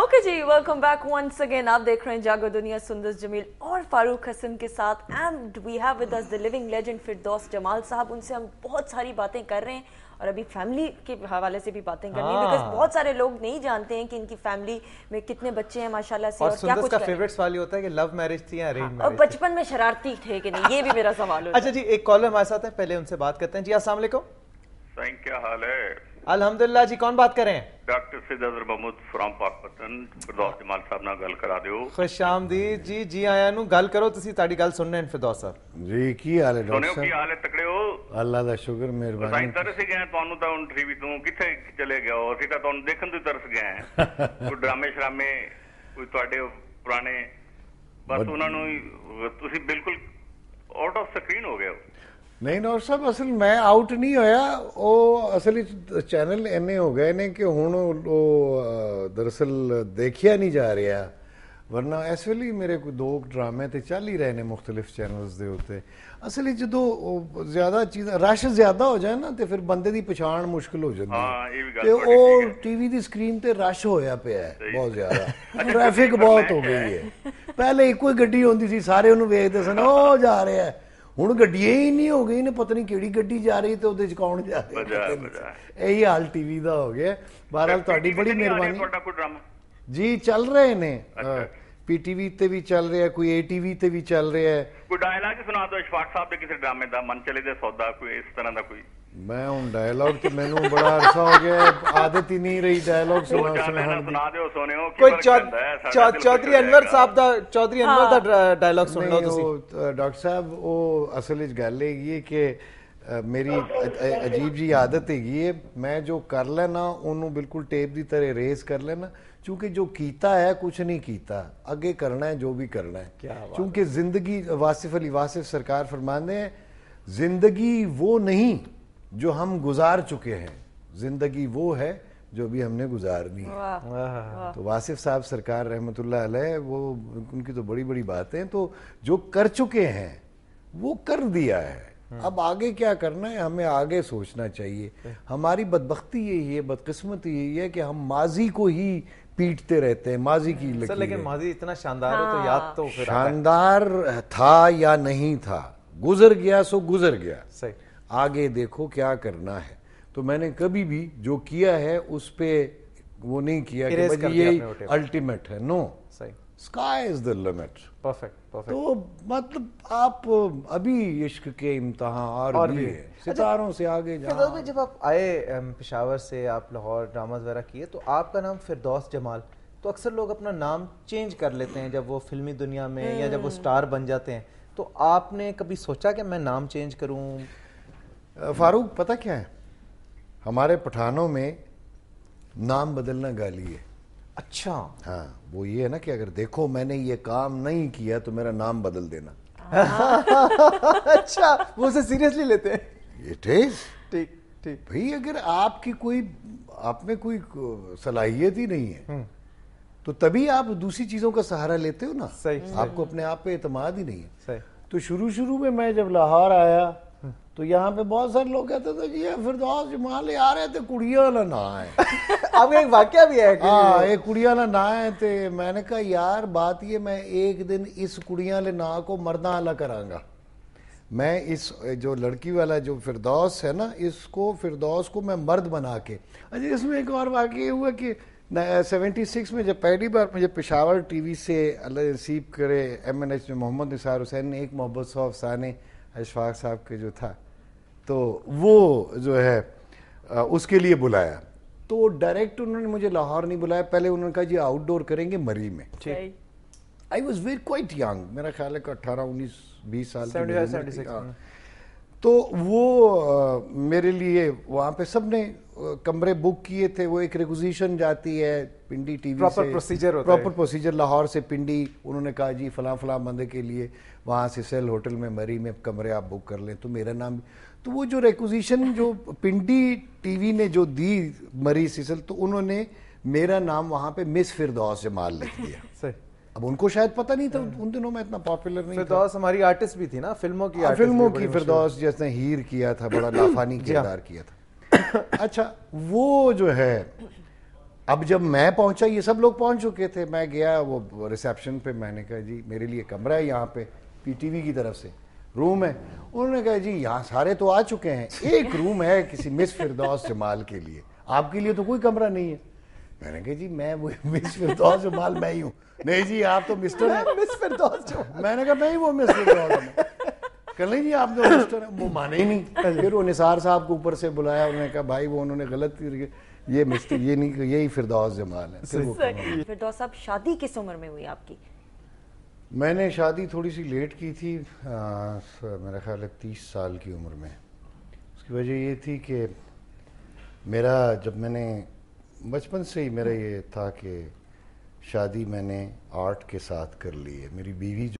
Okay जी welcome back once again आप देख रहे हैं जागो दुनिया सुंदर जमील और फारूक हसन के साथ and we have with us the living legend फिर दोस्त जमाल साहब उनसे हम बहुत सारी बातें कर रहे हैं और अभी फैमिली के हवाले से भी बातें करनी है बिकॉज बहुत सारे लोग नहीं जानते हैं कि इनकी फैमिली में कितने बच्चे हैं माशाल्लाह से और, और क्या कुछ का फेवरेट सवाल होता है कि लव मैरिज थी या अरेंज मैरिज हाँ, और बचपन में शरारती थे कि नहीं ये भी मेरा सवाल है अच्छा जी एक कॉलर हमारे साथ है पहले उनसे बात करते हैं जी अस्सलाम वालेकुम थैंक क्या हाल है ਅਲਹਮਦੁਲਿਲਾ ਜੀ ਕੌਣ ਬਾਤ ਕਰ ਰਹੇ ਹੈ ਡਾਕਟਰ ਸਿਦਦਰ ਮਹਮੂਦ ਫਰਮ ਪਾਕਿਸਤਾਨ ਫਿਰਦੌਸ ਜਮਾਲ ਸਾਹਿਬ ਨਾਲ ਗੱਲ ਕਰਾ ਦਿਓ ਖੁਸ਼ ਆਮਦੀਦ ਜੀ ਜੀ ਆਇਆਂ ਨੂੰ ਗੱਲ ਕਰੋ ਤੁਸੀਂ ਤੁਹਾਡੀ ਗੱਲ ਸੁਣਨੇ ਹਨ ਫਿਰਦੌਸ ਸਾਹਿਬ ਜੀ ਕੀ ਹਾਲ ਹੈ ਡਾਕਟਰ ਸਾਹਿਬ ਕੀ ਹਾਲ ਹੈ ਤਕੜਿਓ ਅੱਲਾ ਦਾ ਸ਼ੁਕਰ ਮਿਹਰਬਾਨੀ ਸਾਈਂ ਤਰਸ ਗਏ ਤੁਹਾਨੂੰ ਤਾਂ ਹੁਣ ਟੀਵੀ ਤੋਂ ਕਿੱਥੇ ਚਲੇ ਗਏ ਹੋ ਅਸੀਂ ਤਾਂ ਤੁਹਾਨੂੰ ਦੇਖਣ ਤੋਂ ਤਰਸ ਗਏ ਕੋਈ ਡਰਾਮੇ ਸ਼ਰਾਮੇ ਕੋਈ ਤੁਹਾਡੇ ਪੁਰਾਣੇ ਬਸ ਉਹਨਾਂ ਨੂੰ ਤੁਸੀਂ ਬਿਲਕੁਲ ਆਊਟ ਆਫ ਸਕਰੀਨ ਹੋ ਗਏ ਹੋ ਨਹੀਂ ਨੌਰ ਸਾਹਿਬ ਅਸਲ ਮੈਂ ਆਊਟ ਨਹੀਂ ਹੋਇਆ ਉਹ ਅਸਲ ਚੈਨਲ ਐਨੇ ਹੋ ਗਏ ਨੇ ਕਿ ਹੁਣ ਉਹ ਦਰਅਸਲ ਦੇਖਿਆ ਨਹੀਂ ਜਾ ਰਿਹਾ ਵਰਨਾ ਇਸ ਵੇਲੇ ਮੇਰੇ ਕੋਈ ਦੋ ਡਰਾਮੇ ਤੇ ਚੱਲ ਹੀ ਰਹੇ ਨੇ ਮੁxtਲਿਫ ਚੈਨਲਸ ਦੇ ਉੱਤੇ ਅਸਲੀ ਜਦੋਂ ਜ਼ਿਆਦਾ ਚੀਜ਼ ਰਸ਼ ਜ਼ਿਆਦਾ ਹੋ ਜਾਏ ਨਾ ਤੇ ਫਿਰ ਬੰਦੇ ਦੀ ਪਛਾਣ ਮੁਸ਼ਕਲ ਹੋ ਜਾਂਦੀ ਹੈ ਤੇ ਉਹ ਟੀਵੀ ਦੀ ਸਕਰੀਨ ਤੇ ਰਸ਼ ਹੋਇਆ ਪਿਆ ਹੈ ਬਹੁਤ ਜ਼ਿਆਦਾ ਟ੍ਰੈਫਿਕ ਬਹੁਤ ਹੋ ਗਈ ਹੈ ਪਹਿਲੇ ਇੱਕੋ ਹੀ ਗੱਡੀ ਹੁੰਦੀ ਸੀ ਸਾਰੇ ਉਹਨੂੰ ਵੇਖਦੇ ਸਨ ਉਹ ਜਾ ਰਿਹਾ ਹੈ ਹੁਣ ਗੱਡੀਆਂ ਹੀ ਨਹੀਂ ਹੋ ਗਈ ਨੇ ਪਤਾ ਨਹੀਂ ਕਿਹੜੀ ਗੱਡੀ ਜਾ ਰਹੀ ਤੇ ਉਹਦੇ ਚ ਕੌਣ ਜਾ ਰਿਹਾ ਇਹ ਹੀ ਹਾਲ ਟੀਵੀ ਦਾ ਹੋ ਗਿਆ ਬਹਰਾਲ ਤੁਹਾਡੀ ਬੜੀ ਮਿਹਰਬਾਨੀ ਤੁਹਾਡਾ ਕੋਈ ਡਰਾਮਾ ਜੀ ਚੱਲ ਰਹੇ ਨੇ ਪੀਟੀਵੀ ਤੇ ਵੀ ਚੱਲ ਰਿਹਾ ਕੋਈ ਏਟੀਵੀ ਤੇ ਵੀ ਚੱਲ ਰਿਹਾ ਕੋਈ ਡਾਇਲੌਗ ਸੁਣਾ ਦਿਓ ਇਸ਼ਫਾਕ ਸਾਹਿਬ ਦੇ ਕਿਸੇ ਡਰਾਮੇ ਦਾ ਮਨ ਚਲੇ ਦੇ ਸੌਦਾ ਕੋਈ ਇਸ ਤਰ੍ਹਾਂ ਦਾ ਕੋਈ मैं हूँ डायलॉग तो मैं बड़ा अरसा हो गया आदत ही नहीं रही डायलॉग सुना सुना कोई चौधरी अनवर हाँ। साहब ਦਾ ਚੌਧਰੀ ਅਨਵਰ ਦਾ ਡਾਇਲੌਗ ਸੁਣ ਲਓ ਤੁਸੀਂ ਡਾਕਟਰ ਸਾਹਿਬ ਉਹ ਅਸਲ ਵਿੱਚ ਗੱਲ ਹੈਗੀ ਹੈ ਕਿ ਮੇਰੀ ਅਜੀਬ ਜੀ ਆਦਤ ਹੈਗੀ ਹੈ ਮੈਂ ਜੋ ਕਰ ਲੈਣਾ ਉਹਨੂੰ ਬਿਲਕੁਲ ਟੇਪ ਦੀ ਤਰ੍ਹਾਂ ਰੇਸ ਕਰ ਲੈਣਾ जो किया है कुछ नहीं किया आगे करना है जो भी करना है चूंकि जिंदगी वासिफ अली वासिफ सरकार फरमाते हैं जिंदगी वो नहीं जो हम गुजार चुके हैं जिंदगी वो है जो अभी हमने गुजारनी है तो वासिफ साहब सरकार रहमतुल्लाह अलैह वो उनकी तो बड़ी बड़ी बातें तो जो कर चुके हैं वो कर दिया है हम्म। अब आगे क्या करना है हमें आगे सोचना चाहिए हम्म। हमारी बदबख्ती यही है बदकिस्मत यही है कि हम माजी को ही पीटते रहते हैं माजी की सर लेकिन माजी इतना शानदार हाँ। है तो हाँ। याद तो शानदार था या नहीं था गुजर गया सो गुजर गया सही आगे देखो क्या करना है तो मैंने कभी भी जो किया है उस पर वो नहीं किया कि ये अल्टीमेट है no sky is the limit perfect perfect तो मतलब आप अभी इश्क के इम्तहान और, और भी, भी अच्छा, सितारों से आगे फिरदौस जब आप आए पिशावर से आप लाहौर ड्रामा वगैरह किए तो आपका नाम फिरदौस जमाल तो अक्सर लोग अपना नाम चेंज कर लेते हैं जब वो फिल्मी दुनिया में या जब वो स्टार हम्म। बन जाते हैं तो आपने कभी सोचा कि मैं नाम चेंज करूं फारूक पता क्या है हमारे पठानों में नाम बदलना गाली है अच्छा हाँ वो ये है ना कि अगर देखो मैंने ये काम नहीं किया तो मेरा नाम बदल देना हाँ। अच्छा वो उसे सीरियसली लेते हैं इट इज ठीक ठीक भाई अगर आपकी कोई आप में कोई सलाहियत ही नहीं है हम्म। तो तभी आप दूसरी चीजों का सहारा लेते हो ना सही आपको अपने आप पे एतमाद ही नहीं है सही तो शुरू शुरू में मैं जब लाहौर आया तो यहाँ पे बहुत सारे लोग कहते थे ये फिरदौस जमाल आ रहे थे कुड़िया वाला ना आए अब एक वाक्य भी है हाँ ये कुड़िया ना ना आए थे मैंने कहा यार बात ये मैं एक दिन इस कुड़िया वाले ना को मरना अला करांगा मैं इस जो लड़की वाला जो फिरदौस है ना इसको फिरदौस को मैं मर्द बना के अच्छा इसमें एक और वाक्य हुआ कि सेवेंटी सिक्स में जब पहली बार मुझे पेशावर टीवी से अल्लाह नसीब करे एम एन एच में मोहम्मद निसार हुसैन ने एक मोहब्बत सौ अफसाने अशफाक साहब के जो था तो वो जो है उसके लिए बुलाया तो डायरेक्ट उन्होंने मुझे लाहौर नहीं बुलाया पहले उन्होंने कहा जी आउटडोर करेंगे मरी में I was very quite young मेरा ख्याल है अट्ठारह उन्नीस बीस साल हाँ। तो वो आ, मेरे लिए वहाँ पे सब ने कमरे बुक किए थे वो एक रिक्विजिशन जाती है Pindi TV proper procedure proper procedure Lahore से पिंडी उन्होंने कहा जी फलां फलां बंदे के लिए वहाँ से सेल होटल में मरी में कमरे आप बुक कर लें तो मेरा नाम तो वो जो रिक्विजिशन जो पिंडी टीवी ने जो दी मरी सिसल तो उन्होंने मेरा नाम वहाँ पे मिस फिरदौस जमाल लिख दिया अब उनको शायद पता नहीं था हाँ। उन दिनों में इतना पॉपुलर नहीं फिरदौस हमारी आर्टिस्ट भी थी ना फिल्मों की हाँ, फिल्मों की फिरदौस जैसे हीर किया था बड़ा लाफानी किरदार हाँ। किया था अच्छा वो जो है अब जब मैं पहुंचा ये सब लोग पहुंच चुके थे मैं गया वो रिसेप्शन पे मैंने कहा जी मेरे लिए कमरा है यहाँ पे पीटीवी की तरफ से रूम है उन्होंने कहा जी यहाँ सारे तो आ चुके हैं एक रूम है किसी मिस फिरदौस जमाल के लिए आपके लिए तो कोई कमरा नहीं है मैंने कहा जी मैं वो मिस फिरदौस जमाल मैं ही हूँ नहीं जी आप तो मिस्टर मिस फिरदौस मैंने कहा ही वो मिस फिरदौस कर ले जी आप जो तो मिनिस्टर हैं वो माने ही नहीं हाँ फिर वो निसार साहब को ऊपर से बुलाया उन्होंने कहा भाई वो उन्होंने गलत ये मिस्टर ये नहीं यही फिरदौस जमाल है फिरदौस साहब शादी किस उम्र में हुई आपकी मैंने शादी थोड़ी सी लेट की थी मेरा ख्याल है तीस साल की उम्र में उसकी वजह ये थी कि मेरा जब मैंने बचपन से ही मेरा ये था कि शादी मैंने आर्ट के साथ कर ली है मेरी बीवी